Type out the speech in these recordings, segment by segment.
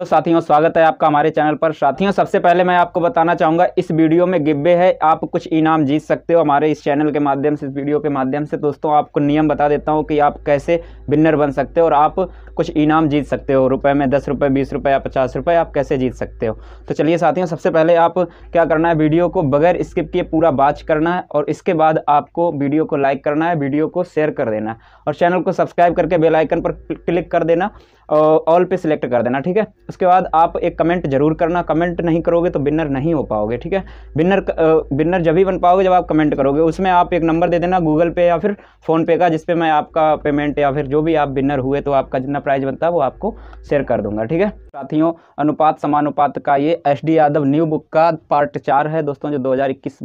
hello साथियों स्वागत है आपका हमारे चैनल पर साथियों सबसे पहले मैं आपको बताना चाहूँगा इस वीडियो में गिब्बे है आप कुछ इनाम जीत सकते हो हमारे इस चैनल के माध्यम से इस वीडियो के माध्यम से दोस्तों आपको नियम बता देता हूँ कि आप कैसे विनर बन सकते हो और आप कुछ इनाम जीत सकते हो रुपए में दस रुपये बीस रुपये या पचास रुपये आप कैसे जीत सकते हो तो चलिए साथियों सबसे पहले आप क्या करना है वीडियो को बगैर स्किप किए पूरा बाच करना है और इसके बाद आपको वीडियो को लाइक करना है वीडियो को शेयर कर देना है और चैनल को सब्सक्राइब करके बेलाइकन पर क्लिक कर देना ऑल पे सिलेक्ट कर देना ठीक है उसके बाद आप एक कमेंट जरूर करना कमेंट नहीं करोगे तो बिनर नहीं हो पाओगे ठीक है बिनर बिनर जब भी बन पाओगे जब आप कमेंट करोगे उसमें आप एक नंबर दे देना गूगल पे या फिर फ़ोनपे का जिसपे मैं आपका पेमेंट या फिर जो भी आप बिनर हुए तो आपका जितना प्राइज बनता है वो आपको शेयर कर दूंगा ठीक है साथियों अनुपात समानुपात का ये S D Yadav new book का पार्ट चार है दोस्तों जो दो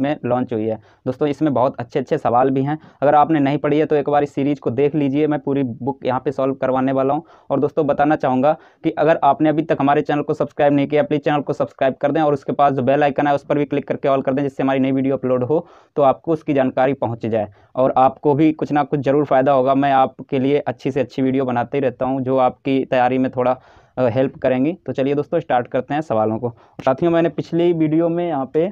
में लॉन्च हुई है दोस्तों इसमें बहुत अच्छे अच्छे सवाल भी हैं अगर आपने नहीं पढ़ी है तो एक बार इस सीरीज़ को देख लीजिए मैं पूरी बुक यहाँ पर सॉल्व करवाने वाला हूँ और दोस्तों बताना चाहूँगा कि अगर आपने अभी तक हमारे चैनल को सब्सक्राइब नहीं किया प्लीज़ चैनल को सब्सक्राइब कर दें और उसके पास जो बेल आइकन है उस पर भी क्लिक करके ऑल कर दें जिससे हमारी नई वीडियो अपलोड हो तो आपको उसकी जानकारी पहुँच जाए और आपको भी कुछ ना कुछ ज़रूर फ़ायदा होगा मैं आपके लिए अच्छी से अच्छी वीडियो बनाते ही रहता हूँ जो आपकी तैयारी में थोड़ा हेल्प करेंगी तो चलिए दोस्तों स्टार्ट करते हैं सवालों को साथियों मैंने पिछली वीडियो में यहाँ पे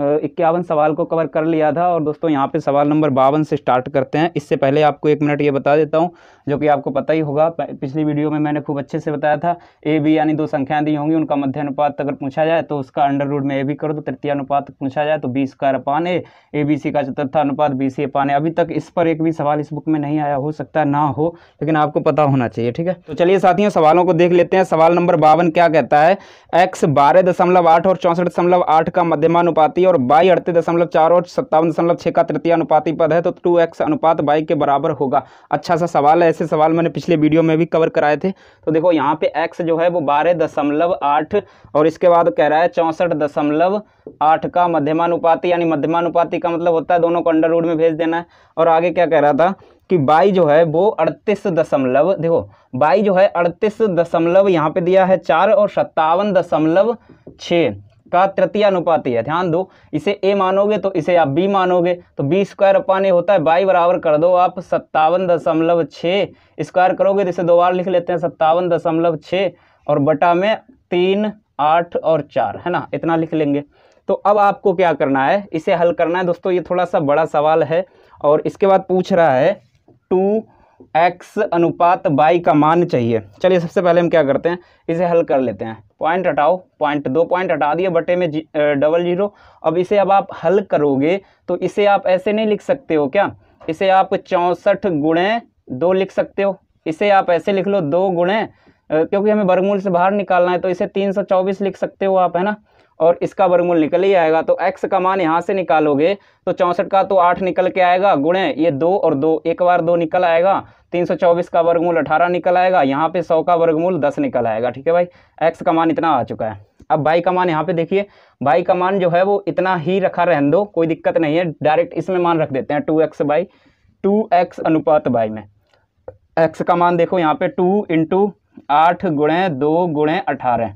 इक्यावन सवाल को कवर कर लिया था और दोस्तों यहाँ पे सवाल नंबर बावन से स्टार्ट करते हैं इससे पहले आपको एक मिनट ये बता देता हूँ जो कि आपको पता ही होगा पिछली वीडियो में मैंने खूब अच्छे से बताया था ए बी यानी दो संख्याएं दी होंगी उनका मध्य अनुपात अगर पूछा जाए तो उसका अंडर रूड में ए बी करो तो तृतीय अनुपात पूछा जाए तो B square upon A A B C का चतुर्थ अनुपात बी सी अपान ए अभी तक इस पर एक भी सवाल इस बुक में नहीं आया हो सकता ना हो लेकिन आपको पता होना चाहिए ठीक है तो चलिए साथियों सवालों को देख लेते हैं सवाल नंबर बावन क्या कहता है एक्स बारह और चौंसठ का मध्यमानुपाती अनुपाती और बाई अड़तीस दशमलव चार और सत्तावन दशमलव छः का तृतीय अनुपाती पद है तो टू एक्स अनुपात बाई के बराबर होगा अच्छा सा सवाल है ऐसे सवाल मैंने पिछले वीडियो में भी कवर कराए थे तो देखो यहाँ पे एक्स जो है वो बारह दशमलव आठ और इसके बाद कह रहा है चौंसठ दशमलव आठ का मध्यमानुपाती यानी मध्यमानुपाती का मतलब होता है दोनों को अंडर रूड में भेज देना है और आगे क्या कह रहा था कि बाई जो है वो अड़तीस दशमलव देखो बाई जो है अड़तीस दशमलव यहाँ पे दिया है चार और सत्तावन दशमलव छः का तृतीय अनुपाती है ध्यान दो इसे ए मानोगे तो इसे आप बी मानोगे तो बी स्क्वायर अपान ए होता है बाई बराबर कर दो आप सत्तावन दशमलव छः स्क्वायर करोगे तो इसे दोबारा लिख लेते हैं सत्तावन दशमलव छः और बटा में तीन आठ और चार है ना इतना लिख लेंगे तो अब आपको क्या करना है इसे हल करना है दोस्तों ये थोड़ा सा बड़ा सवाल है और इसके बाद पूछ रहा है टू एक्स अनुपात बाई का मान चाहिए चलिए सबसे पहले हम क्या करते हैं इसे हल कर लेते हैं पॉइंट हटाओ पॉइंट दो पॉइंट हटा दिए बटे में जी, डबल जीरो अब इसे अब आप हल करोगे तो इसे आप ऐसे नहीं लिख सकते हो क्या इसे आप चौंसठ गुणे दो लिख सकते हो इसे आप ऐसे लिख लो दो गुणे क्योंकि हमें बरमूल से बाहर निकालना है तो इसे तीन सौ चौबीस लिख सकते हो आप है ना और इसका वर्गमूल निकल ही आएगा तो एक्स का मान यहाँ से निकालोगे तो चौंसठ का तो आठ निकल के आएगा गुणे ये दो और दो एक बार दो निकल आएगा तीन सौ चौबीस का वर्गमूल अठारह निकल आएगा यहाँ पे सौ का वर्गमूल दस निकल आएगा ठीक है भाई एक्स का मान इतना आ चुका है अब भाई का मान यहाँ पे देखिए भाई का मान जो है वो इतना ही रखा रहने दो कोई दिक्कत नहीं है डायरेक्ट इसमें मान रख देते हैं two x by two x अनुपात बाई में एक्स का मान देखो यहाँ पे टू इंटू आठ गुणे दो गुणे अठारह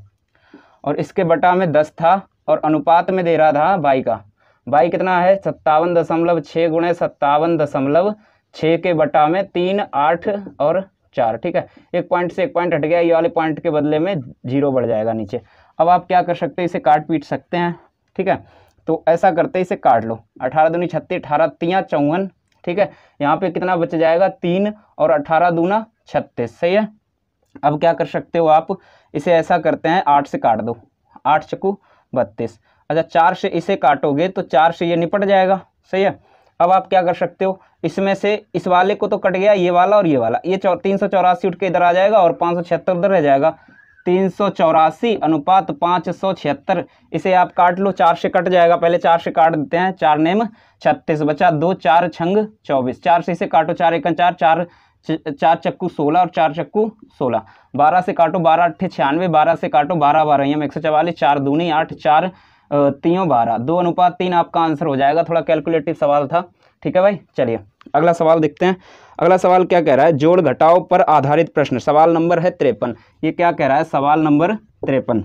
और इसके बटा में दस था और अनुपात में दे रहा था बाई का बाई कितना है सत्तावन दशमलव छः गुणे सत्तावन दशमलव छः के बटा में तीन आठ और चार ठीक है एक पॉइंट से एक पॉइंट हट गया ये वाले पॉइंट के बदले में जीरो बढ़ जाएगा नीचे अब आप क्या कर सकते हैं इसे काट पीट सकते हैं ठीक है तो ऐसा करते इसे काट लो अठारह दूनी छत्तीस अठारह तियाँ चौवन ठीक है यहाँ पे कितना बच जाएगा तीन और अठारह दूना छत्तीस सही है अब क्या कर सकते हो आप इसे ऐसा करते हैं आठ से काट दो आठ चकू बत्तीस अच्छा चार से इसे काटोगे तो चार से ये निपट जाएगा सही है अब आप क्या कर सकते हो इसमें से इस वाले को तो कट गया ये वाला और ये वाला ये तीन सौ चौरासी उठ के इधर आ जाएगा और पाँच सौ छिहत्तर उधर रह जाएगा तीन सौ चौरासी अनुपात पाँच सौ छिहत्तर इसे आप काट लो चार से कट जाएगा पहले चार से काट देते हैं चार नेम छत्तीस बचा दो चार छंग चौबीस चार से इसे काटो चार एक चार चार चार चक्कू सोलह और चार चक्कू सोलह बारह से काटो बारह अट्ठे छियानवे बारह से काटो बारह बारह हम एक सौ चवालीस चार दूनी आठ चार तीनों बारह दो अनुपात तीन आपका आंसर हो जाएगा थोड़ा कैलकुलेटिव सवाल था ठीक है भाई चलिए अगला सवाल देखते हैं अगला सवाल क्या कह रहा है जोड़ घटाव पर आधारित प्रश्न सवाल नंबर है तिरपन ये क्या कह रहा है सवाल नंबर तिरपन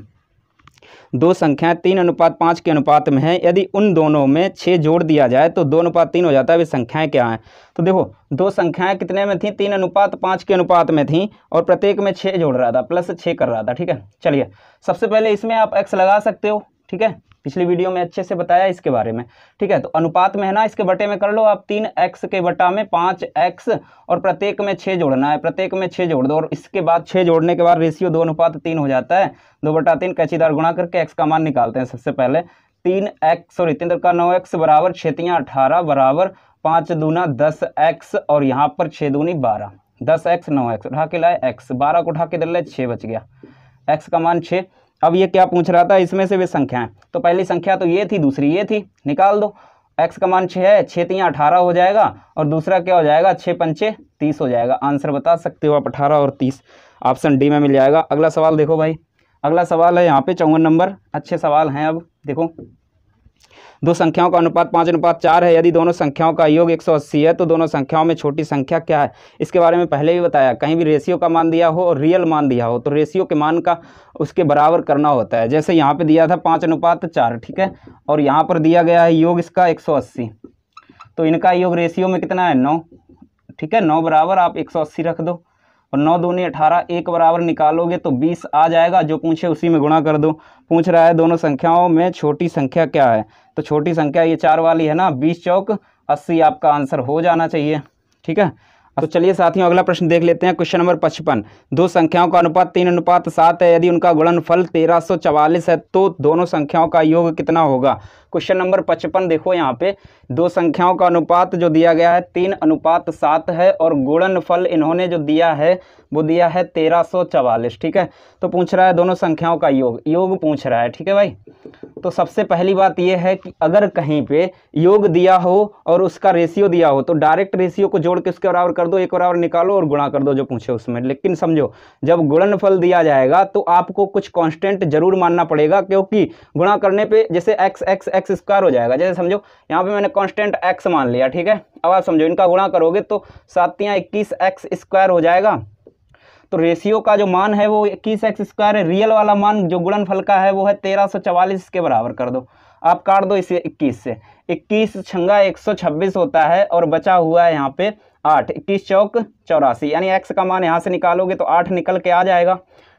दो संख्याएं तीन अनुपात पाँच के अनुपात में है यदि उन दोनों में छः जोड़ दिया जाए तो दो अनुपात तीन हो जाता है वे संख्याएं क्या हैं तो देखो दो संख्याएं कितने में थी तीन अनुपात पाँच के अनुपात में थी और प्रत्येक में छः जोड़ रहा था प्लस छः कर रहा था ठीक है चलिए सबसे पहले इसमें आप एक्स लगा सकते हो ठीक है पिछली वीडियो में अच्छे से बताया इसके बारे में ठीक है तो अनुपात में है ना इसके बटे में कर लो आप तीन एक्स के बटा में पाँच एक्स और प्रत्येक में छः जोड़ना है प्रत्येक में छः जोड़ दो और इसके बाद छः जोड़ने के बाद रेशियो दो अनुपात तीन हो जाता है दो बटा तीन कैचीदार गुणा करके एक्स का मान निकालते हैं सबसे पहले तीन एक्स सॉरी तीन का नौ एक्स बराबर छतियाँ अठारह बराबर पाँच दूना दस एक्स और यहाँ पर छः दूनी बारह दस एक्स नौ एक्स उठा के लाए एक्स बारह को उठा के दिल लाए छः बच गया एक्स का मान छः अब ये क्या पूछ रहा था इसमें से वे संख्याएं तो पहली संख्या तो ये थी दूसरी ये थी निकाल दो एक्स का मान छः है छः तीन अठारह हो जाएगा और दूसरा क्या हो जाएगा छः पंचे तीस हो जाएगा आंसर बता सकते हो आप अठारह और तीस ऑप्शन डी में मिल जाएगा अगला सवाल देखो भाई अगला सवाल है यहाँ पे चौवन नंबर अच्छे सवाल हैं अब देखो दो संख्याओं का अनुपात पाँच अनुपात चार है यदि दोनों संख्याओं का योग एक है तो दोनों संख्याओं में छोटी संख्या क्या है इसके बारे में पहले भी बताया कहीं भी रेशियो का मान दिया हो और रियल मान दिया हो तो रेशियो के मान का उसके बराबर करना होता है जैसे यहाँ पर दिया था पाँच अनुपात चार ठीक है और यहाँ पर दिया गया है योग इसका एक तो इनका योग रेशियो में कितना है नौ ठीक है नौ बराबर आप एक रख दो और नौ दूनी अठारह एक बराबर निकालोगे तो बीस आ जाएगा जो पूछे उसी में गुणा कर दो पूछ रहा है दोनों संख्याओं में छोटी संख्या क्या है तो छोटी संख्या ये चार वाली है ना बीस चौक अस्सी आपका आंसर हो जाना चाहिए ठीक है तो चलिए साथियों अगला प्रश्न देख लेते हैं क्वेश्चन नंबर पचपन दो संख्याओं का अनुपात तीन अनुपात सात है यदि उनका गुणनफल तेरह सौ चवालीस है तो दोनों संख्याओं का योग कितना होगा क्वेश्चन नंबर पचपन देखो यहाँ पे दो संख्याओं का अनुपात जो दिया गया है तीन अनुपात सात है और गुणनफल इन्होंने जो दिया है वो दिया है तेरह सौ चवालीस ठीक है तो पूछ रहा है दोनों संख्याओं का योग योग पूछ रहा है ठीक है भाई तो सबसे पहली बात यह है कि अगर कहीं पे योग दिया हो और उसका रेशियो दिया हो तो डायरेक्ट रेशियो को जोड़ के उसके बराबर कर दो एक बराबर निकालो और गुणा कर दो जो पूछे उसमें लेकिन समझो जब गुणनफल दिया जाएगा तो आपको कुछ कांस्टेंट जरूर मानना पड़ेगा क्योंकि गुणा करने पे जैसे एक्स एक्स एक्स स्क्वायर हो जाएगा जैसे समझो यहाँ पे मैंने कांस्टेंट एक्स मान लिया ठीक है अब आप समझो इनका गुणा करोगे तो सात या इक्कीस एक्स स्क्वायर हो जाएगा तो रेशियो का जो मान है वो इक्कीस एक्स स्क्वायर है रियल वाला मान जो गुणनफल का है वो है तेरह सौ चवालीस के बराबर कर दो आप काट दो इसे इक्कीस से इक्कीस छंगा एक सौ छब्बीस होता है और बचा हुआ है यहाँ पे आठ इक्कीस चौक चौरासी यानी एक्स का मान यहाँ से निकालोगे तो आठ निकल के आ जाएगा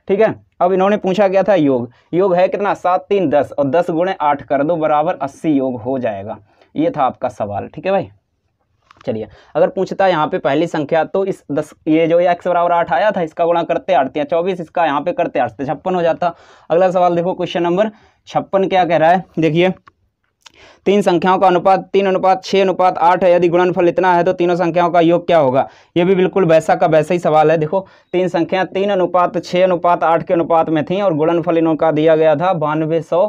ठीक है अब इन्होंने पूछा गया था योग योग है कितना सात तीन दस और दस गुणे आठ कर दो बराबर अस्सी योग हो जाएगा ये था आपका सवाल ठीक है भाई चलिए अगर पूछता है यहाँ पे पहली संख्या तो इस दस ये जो एक्स बराबर आठ आया था इसका गुणा करते आठ या चौबीस इसका यहाँ पे करते आठ तो छप्पन हो जाता अगला सवाल देखो क्वेश्चन नंबर छप्पन क्या कह रहा है देखिए तीन संख्याओं का अनुपात तीन अनुपात छः अनुपात आठ है यदि गुणनफल इतना है तो तीनों संख्याओं का योग क्या होगा ये भी बिल्कुल वैसा का वैसा ही सवाल है देखो तीन संख्या तीन अनुपात छः अनुपात आठ के अनुपात में थी और गुणनफल इनका दिया गया था बानवे सौ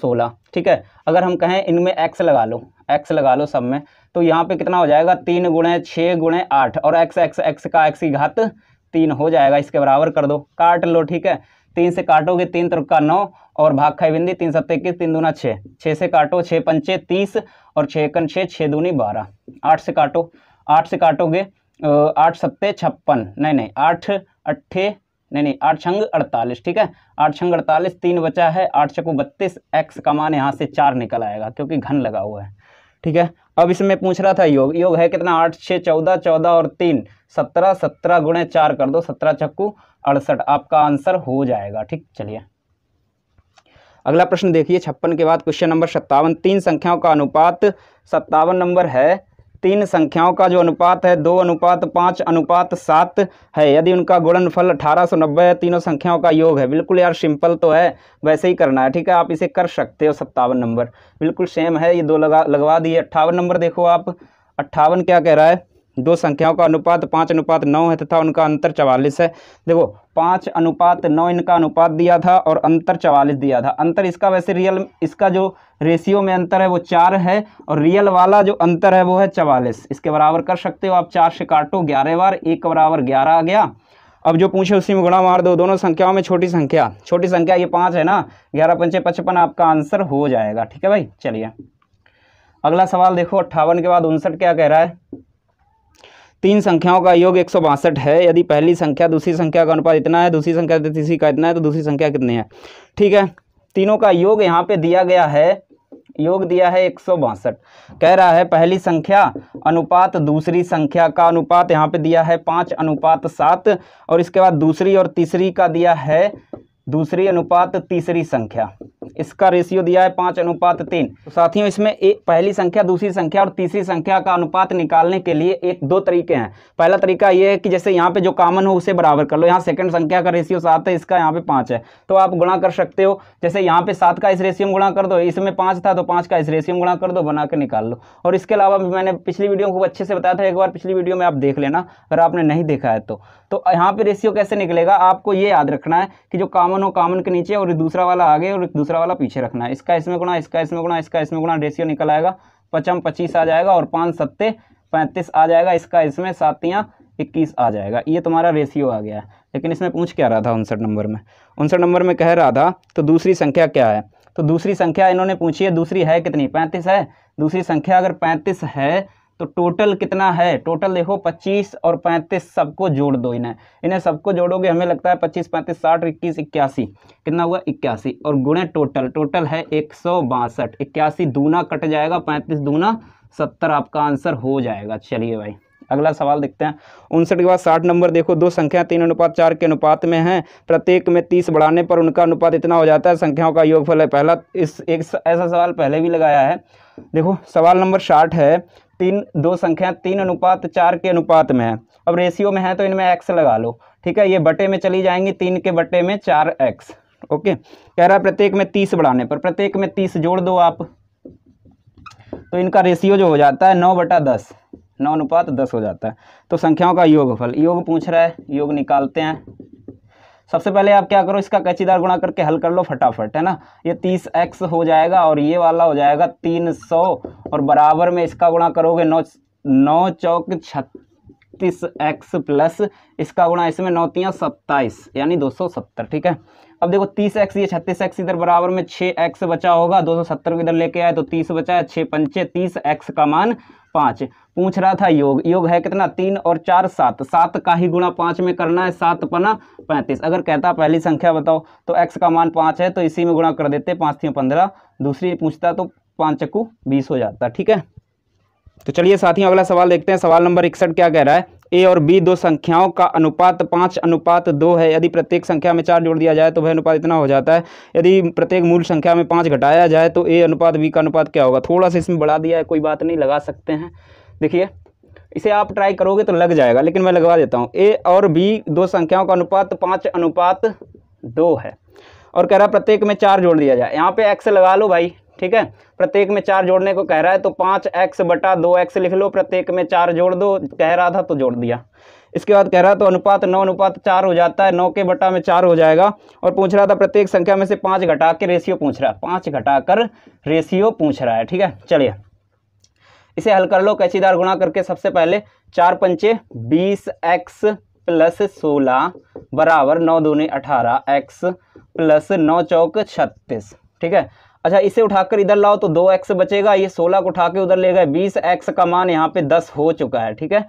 सोलह ठीक है अगर हम कहें इनमें एक्स लगा लो एक्स लगा लो सब में तो यहाँ पर कितना हो जाएगा तीन गुणे छः गुणे आठ और एक्स एक्स एक्स का एक्स की घात तीन हो जाएगा इसके बराबर कर दो काट लो ठीक है तीन से काटोगे तीन तुरक्का तो नौ और भाग खाई बिंदी तीन सत्ते इक्कीस तीन दूना छः छः से काटो छः पंचे तीस और छः कन छः छः दूनी बारह आठ से काटो आठ से काटोगे आठ सत्ते छप्पन नहीं नहीं आठ अट्ठे नहीं नहीं आठ छंग अड़तालीस ठीक है आठ छंग अड़तालीस तीन बचा है आठ छको बत्तीस एक्स का मान यहाँ से चार निकल आएगा क्योंकि घन लगा हुआ है ठीक है अब इसमें पूछ रहा था योग योग है कितना आठ छः चौदह चौदह और तीन सत्रह सत्रह गुणे चार कर दो सत्रह चक्कू अड़सठ आपका आंसर हो जाएगा ठीक चलिए अगला प्रश्न देखिए छप्पन के बाद क्वेश्चन नंबर सत्तावन तीन संख्याओं का अनुपात सत्तावन नंबर है तीन संख्याओं का जो अनुपात है दो अनुपात पाँच अनुपात सात है यदि उनका गुणनफल अठारह सौ नब्बे है तीनों संख्याओं का योग है बिल्कुल यार सिंपल तो है वैसे ही करना है ठीक है आप इसे कर सकते हो सत्तावन नंबर बिल्कुल सेम है ये दो लगा लगवा दिए अट्ठावन नंबर देखो आप अट्ठावन क्या कह रहा है दो संख्याओं का अनुपात पाँच अनुपात नौ है तथा उनका अंतर चवालीस है देखो पाँच अनुपात नौ इनका अनुपात दिया था और अंतर चवालीस दिया था अंतर इसका वैसे रियल इसका जो रेशियो में अंतर है वो चार है और रियल वाला जो अंतर है वो है चवालीस इसके बराबर कर सकते हो आप चार से काटो ग्यारह बार एक बराबर ग्यारह आ गया अब जो पूछे उसी में गुणा मार दो दोनों संख्याओं में छोटी संख्या छोटी संख्या ये पाँच है ना ग्यारह पंचे पचपन आपका आंसर हो जाएगा ठीक है भाई चलिए अगला सवाल देखो अट्ठावन के बाद उनसठ क्या कह रहा है तीन संख्याओं का योग एक है यदि पहली संख्या दूसरी संख्या का अनुपात इतना है दूसरी संख्या तीसरी का इतना है तो दूसरी संख्या कितनी है ठीक है तीनों का योग यहाँ पे दिया गया है योग दिया है एक कह रहा है पहली संख्या अनुपात दूसरी संख्या का अनुपात यहाँ पे दिया है पाँच अनुपात सात और इसके बाद दूसरी और तीसरी का दिया है दूसरी अनुपात तीसरी संख्या इसका रेशियो दिया है पाँच अनुपात तीन तो साथियों इसमें एक पहली संख्या दूसरी संख्या और तीसरी संख्या का अनुपात निकालने के लिए एक दो तरीके हैं पहला तरीका ये है कि जैसे यहाँ पे जो कॉमन हो उसे बराबर कर लो यहाँ सेकंड संख्या का रेशियो सात है इसका यहाँ पे पाँच है तो आप गुणा कर सकते हो जैसे यहाँ पे सात का इस रेशियो में गुणा कर दो इसमें पाँच था तो पाँच का इस रेशियो में गुणा कर दो बना के निकाल लो और इसके अलावा मैंने पिछली वीडियो को अच्छे से बताया था एक बार पिछली वीडियो में आप देख लेना अगर आपने नहीं देखा है तो तो यहाँ पे रेशियो कैसे निकलेगा आपको ये याद रखना है कि जो कॉमन हो कॉमन के नीचे और दूसरा वाला आगे और दूसरा वाला पीछे रखना है इसका इसमें गुणा इसका इसमें गुणा इसका इसमें गुणा रेशियो निकल आएगा पचम पच्चीस आ जाएगा और पाँच सत्ते पैंतीस आ जाएगा इसका इसमें सातियाँ इक्कीस आ जाएगा ये तुम्हारा रेशियो आ गया है लेकिन इसमें पूछ क्या रहा था उनसठ नंबर में उनसठ नंबर में कह रहा था तो दूसरी संख्या क्या है तो दूसरी संख्या इन्होंने पूछी है दूसरी है कितनी पैंतीस है दूसरी संख्या अगर पैंतीस है तो टोटल कितना है टोटल देखो 25 और 35 सबको जोड़ दो इन्हें इन्हें सबको जोड़ोगे हमें लगता है 25, 35, साठ इक्कीस इक्यासी कितना हुआ इक्यासी और गुणे टोटल टोटल है एक सौ बासठ इक्यासी दूना कट जाएगा पैंतीस दूना सत्तर आपका आंसर हो जाएगा चलिए भाई अगला सवाल देखते हैं उनसठ के बाद साठ नंबर देखो दो संख्या तीन अनुपात चार के अनुपात में हैं प्रत्येक में तीस बढ़ाने पर उनका अनुपात इतना हो जाता है संख्याओं का योगफल है पहला इस एक ऐसा सवाल पहले भी लगाया है देखो सवाल नंबर साठ है तीन दो संख्या तीन अनुपात चार के अनुपात में है अब रेशियो में है तो इनमें एक्स लगा लो ठीक है ये बटे में चली जाएंगी तीन के बटे में चार एक्स ओके कह रहा है प्रत्येक में तीस बढ़ाने पर प्रत्येक में तीस जोड़ दो आप तो इनका रेशियो जो हो जाता है नौ बटा दस नौ अनुपात दस हो जाता है तो संख्याओं का योगफल योग पूछ रहा है योग निकालते हैं सबसे पहले आप क्या करो इसका कैचीदार गुणा करके हल कर लो फटाफट है ना ये तीस एक्स हो जाएगा और ये वाला हो जाएगा तीन सौ और बराबर में इसका गुणा करोगे नौ नौ चौक छत्तीस एक्स प्लस इसका गुणा इसमें नौतियाँ सत्ताईस यानी दो सौ सत्तर ठीक है अब देखो तीस एक्स ये छत्तीस एक्स इधर बराबर में छः एक्स बचा होगा दो सौ सत्तर को इधर लेके आए तो तीस बचा है छः पंचे तीस एक्स का मान पाँच पूछ रहा था योग योग है कितना तीन और चार सात सात का ही गुणा पाँच में करना है सात पना पैंतीस अगर कहता पहली संख्या बताओ तो एक्स का मान पाँच है तो इसी में गुणा कर देते पाँच थी पंद्रह दूसरी पूछता तो पाँच चक्कू बीस हो जाता ठीक है तो चलिए साथियों अगला सवाल देखते हैं सवाल नंबर इकसठ क्या कह रहा है ए और बी दो संख्याओं का अनुपात पाँच अनुपात दो है यदि प्रत्येक संख्या में चार जोड़ दिया जाए तो वह अनुपात इतना हो जाता है यदि प्रत्येक मूल संख्या में पाँच घटाया जाए तो ए अनुपात बी का अनुपात क्या होगा थोड़ा सा इसमें बढ़ा दिया है कोई बात नहीं लगा सकते हैं देखिए इसे आप ट्राई करोगे तो लग जाएगा लेकिन मैं लगवा देता हूँ ए और बी दो संख्याओं का अनुपात पाँच अनुपात दो है और कह रहा प्रत्येक में चार जोड़ दिया जाए यहाँ पे एक्स लगा लो भाई ठीक है प्रत्येक में चार जोड़ने को कह रहा है तो पांच एक्स बटा दो एक्स लिख लो प्रत्येक में चार जोड़ दो कह रहा था तो जोड़ दिया इसके बाद कह रहा तो अनुपात नौ अनुपात चार हो जाता है नौ के बटा में चार हो जाएगा और पूछ रहा था प्रत्येक संख्या में से पांच घटा के रेशियो पूछ रहा है पांच घटा कर रेशियो पूछ रहा है ठीक है चलिए इसे हल कर लो कैचीदार गुणा करके सबसे पहले चार पंचे बीस एक्स प्लस सोलह बराबर नौ दूनी अठारह एक्स प्लस नौ चौक छत्तीस ठीक है अच्छा इसे उठाकर इधर लाओ तो दो एक्स बचेगा ये सोलह को उठा के उधर ले गए बीस एक्स का मान यहाँ पे दस हो चुका है ठीक है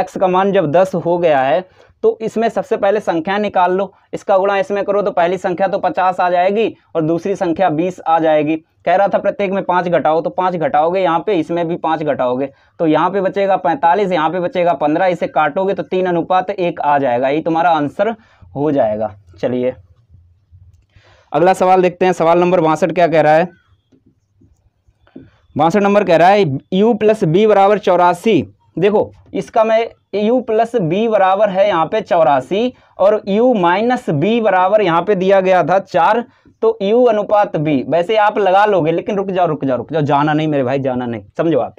एक्स का मान जब दस हो गया है तो इसमें सबसे पहले संख्या निकाल लो इसका गुणा इसमें करो तो पहली संख्या तो पचास आ जाएगी और दूसरी संख्या बीस आ जाएगी कह रहा था प्रत्येक में पाँच घटाओ तो पाँच घटाओगे यहाँ पे इसमें भी पाँच घटाओगे तो यहाँ पे बचेगा पैंतालीस यहाँ पे बचेगा पंद्रह इसे काटोगे तो तीन अनुपात एक आ जाएगा ये तुम्हारा आंसर हो जाएगा चलिए अगला सवाल देखते हैं सवाल नंबर बासठ क्या कह रहा है बासठ नंबर कह रहा है यू प्लस बी बराबर चौरासी देखो इसका मैं u प्लस बी बराबर है यहाँ पे चौरासी और u माइनस बी बराबर यहाँ पे दिया गया था चार तो u अनुपात b वैसे आप लगा लोगे लेकिन रुक जाओ रुक जाओ रुक जाओ जाना नहीं मेरे भाई जाना नहीं समझो आप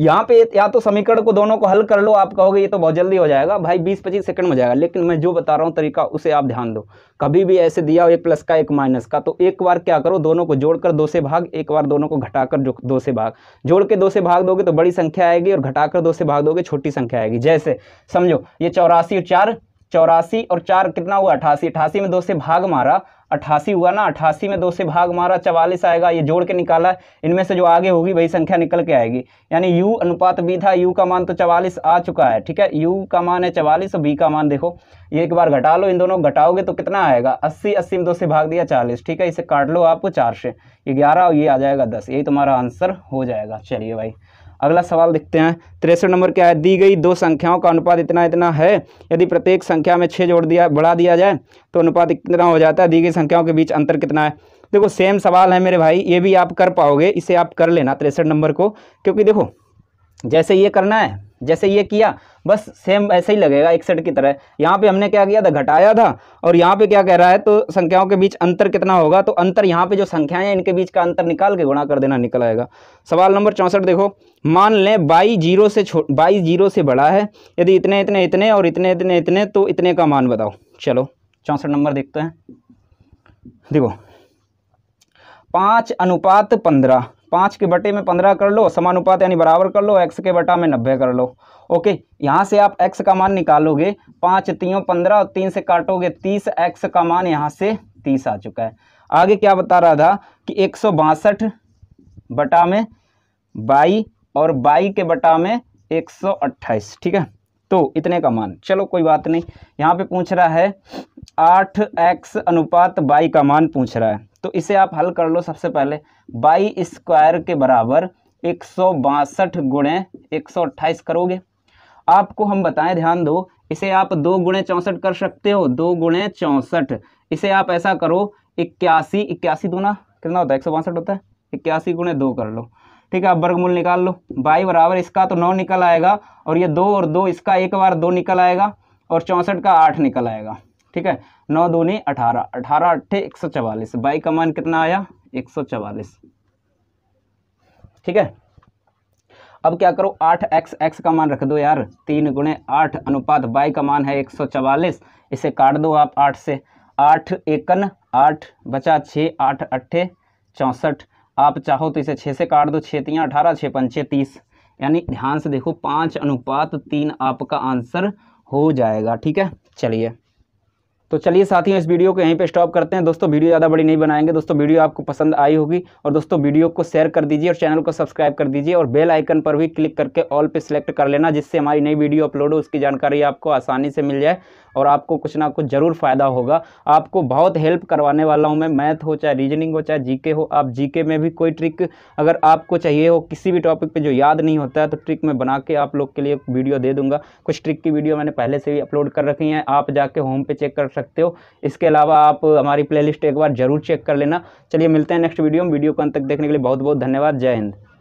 यहाँ पे या तो समीकरण को दोनों को हल कर लो आप कहोगे ये तो बहुत जल्दी हो जाएगा भाई 20-25 सेकंड में जाएगा लेकिन मैं जो बता रहा हूँ तरीका उसे आप ध्यान दो कभी भी ऐसे दिया हो एक प्लस का एक माइनस का तो एक बार क्या करो दोनों को जोड़कर दो से भाग एक बार दोनों को घटाकर जो दो से भाग जोड़ के दो से भाग दोगे तो बड़ी संख्या आएगी और घटाकर दो से भाग दोगे छोटी संख्या आएगी जैसे समझो ये चौरासी और चार चौरासी और चार कितना हुआ अठासी अठासी में दो से भाग मारा अट्ठासी हुआ ना अट्ठासी में दो से भाग मारा चवालीस आएगा ये जोड़ के निकाला इनमें से जो आगे होगी वही संख्या निकल के आएगी यानी यू अनुपात बी था यू का मान तो चवालीस आ चुका है ठीक है यू का मान है चवालीस और बी का मान देखो ये एक बार घटा लो इन दोनों घटाओगे तो कितना आएगा अस्सी अस्सी में दो से भाग दिया चालीस ठीक है इसे काट लो आपको चार से ग्यारह और ये आ जाएगा दस यही तुम्हारा आंसर हो जाएगा चलिए भाई अगला सवाल देखते हैं तिरसठ नंबर क्या है दी गई दो संख्याओं का अनुपात इतना इतना है यदि प्रत्येक संख्या में छः जोड़ दिया बढ़ा दिया जाए तो अनुपात इतना हो जाता है दी गई संख्याओं के बीच अंतर कितना है देखो सेम सवाल है मेरे भाई ये भी आप कर पाओगे इसे आप कर लेना तिरसठ नंबर को क्योंकि देखो जैसे ये करना है जैसे ये किया बस सेम ऐसे ही लगेगा इकसठ की तरह यहाँ पे हमने क्या किया था घटाया था और यहाँ पे क्या कह रहा है तो संख्याओं के बीच अंतर कितना होगा तो अंतर यहाँ पे जो संख्याएं हैं इनके बीच का अंतर निकाल के गुणा कर देना निकल आएगा सवाल नंबर चौंसठ देखो मान लें बाईस जीरो से छो बाईस जीरो से बड़ा है यदि इतने इतने इतने और इतने इतने इतने तो इतने का मान बताओ चलो चौंसठ नंबर देखते हैं देखो पाँच अनुपात पंद्रह पाँच के बटे में पंद्रह कर लो समानुपात यानी बराबर कर लो एक्स के बटा में नब्बे कर लो ओके यहाँ से आप एक्स का मान निकालोगे पाँच तीनों पंद्रह और तीन से काटोगे तीस एक्स का मान यहाँ से तीस आ चुका है आगे क्या बता रहा था कि एक सौ बासठ बटा में बाई और बाई के बटा में एक सौ अट्ठाईस ठीक है तो इतने का मान चलो कोई बात नहीं यहाँ पे पूछ रहा है आठ एक्स अनुपात बाई का मान पूछ रहा है तो इसे आप हल कर लो सबसे पहले बाई स्क्वायर के बराबर एक सौ बासठ गुणे एक सौ अट्ठाईस करोगे आपको हम बताएं ध्यान दो इसे आप दो गुणे चौंसठ कर सकते हो दो गुणे चौंसठ इसे आप ऐसा करो इक्यासी इक्यासी दूना कितना होता है एक सौ बासठ होता है इक्यासी गुणे दो कर लो ठीक है आप वर्गमूल निकाल लो बाई बराबर इसका तो नौ निकल आएगा और ये दो और दो इसका एक बार दो निकल आएगा और चौंसठ का आठ निकल आएगा ठीक है नौ दूनी अठारह अठारह अट्ठे एक सौ चवालीस बाई का मान कितना आया एक सौ चवालीस ठीक है अब क्या करो आठ एक्स एक्स का मान रख दो यार तीन गुणे आठ अनुपात बाई का मान है एक सौ चवालीस इसे काट दो आप आठ से आठ एकन आठ बचा छः आठ अट्ठे चौंसठ आप चाहो तो इसे छः से काट दो छियाँ अठारह छः पंचे तीस यानी ध्यान से देखो पाँच अनुपात तीन आपका आंसर हो जाएगा ठीक है चलिए तो चलिए साथियों इस वीडियो को यहीं पे स्टॉप करते हैं दोस्तों वीडियो ज़्यादा बड़ी नहीं बनाएंगे दोस्तों वीडियो आपको पसंद आई होगी और दोस्तों वीडियो को शेयर कर दीजिए और चैनल को सब्सक्राइब कर दीजिए और बेल आइकन पर भी क्लिक करके ऑल पे सिलेक्ट कर लेना जिससे हमारी नई वीडियो अपलोड हो उसकी जानकारी आपको आसानी से मिल जाए और आपको कुछ ना कुछ ज़रूर फ़ायदा होगा आपको बहुत हेल्प करवाने वाला हूँ मैं मैथ हो चाहे रीजनिंग हो चाहे जीके हो आप जीके में भी कोई ट्रिक अगर आपको चाहिए हो किसी भी टॉपिक पे जो याद नहीं होता है तो ट्रिक मैं बना के आप लोग के लिए वीडियो दे दूँगा कुछ ट्रिक की वीडियो मैंने पहले से भी अपलोड कर रखी हैं आप जाके होम पे चेक कर सकते हो इसके अलावा आप हमारी प्लेलिस्ट एक बार ज़रूर चेक कर लेना चलिए मिलते हैं नेक्स्ट वीडियो में वीडियो को अंत तक देखने के लिए बहुत बहुत धन्यवाद जय हिंद